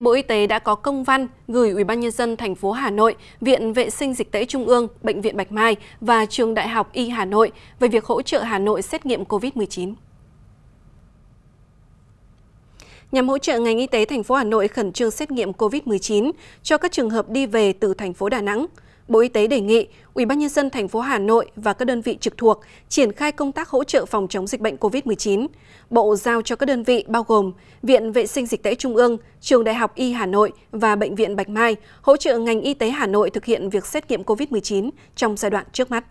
Bộ Y tế đã có công văn gửi UBND thành phố Hà Nội, Viện Vệ sinh Dịch tễ Trung ương, Bệnh viện Bạch Mai và Trường Đại học Y Hà Nội về việc hỗ trợ Hà Nội xét nghiệm COVID-19. Nhằm hỗ trợ ngành y tế thành phố Hà Nội khẩn trương xét nghiệm COVID-19 cho các trường hợp đi về từ thành phố Đà Nẵng, Bộ Y tế đề nghị UBND thành phố Hà Nội và các đơn vị trực thuộc triển khai công tác hỗ trợ phòng chống dịch bệnh COVID-19. Bộ giao cho các đơn vị bao gồm Viện Vệ sinh Dịch tễ Trung ương, Trường Đại học Y Hà Nội và Bệnh viện Bạch Mai hỗ trợ ngành y tế Hà Nội thực hiện việc xét nghiệm COVID-19 trong giai đoạn trước mắt.